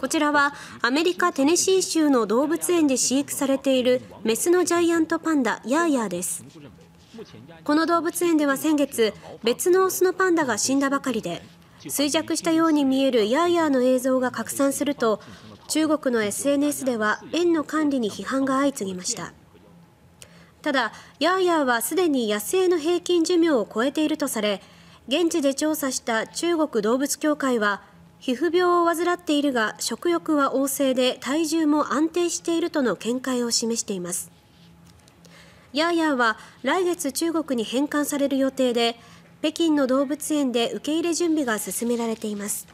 こちらはアメリカ・テネシー州の動物園で飼育されているメスのジャイアントパンダヤーヤーですこの動物園では先月別のオスのパンダが死んだばかりで衰弱したように見えるヤーヤーの映像が拡散すると中国の SNS では園の管理に批判が相次ぎましたただヤーヤーはすでに野生の平均寿命を超えているとされ現地で調査した中国動物協会は皮膚病を患っているが食欲は旺盛で体重も安定しているとの見解を示していますヤーヤーは来月中国に返還される予定で北京の動物園で受け入れ準備が進められています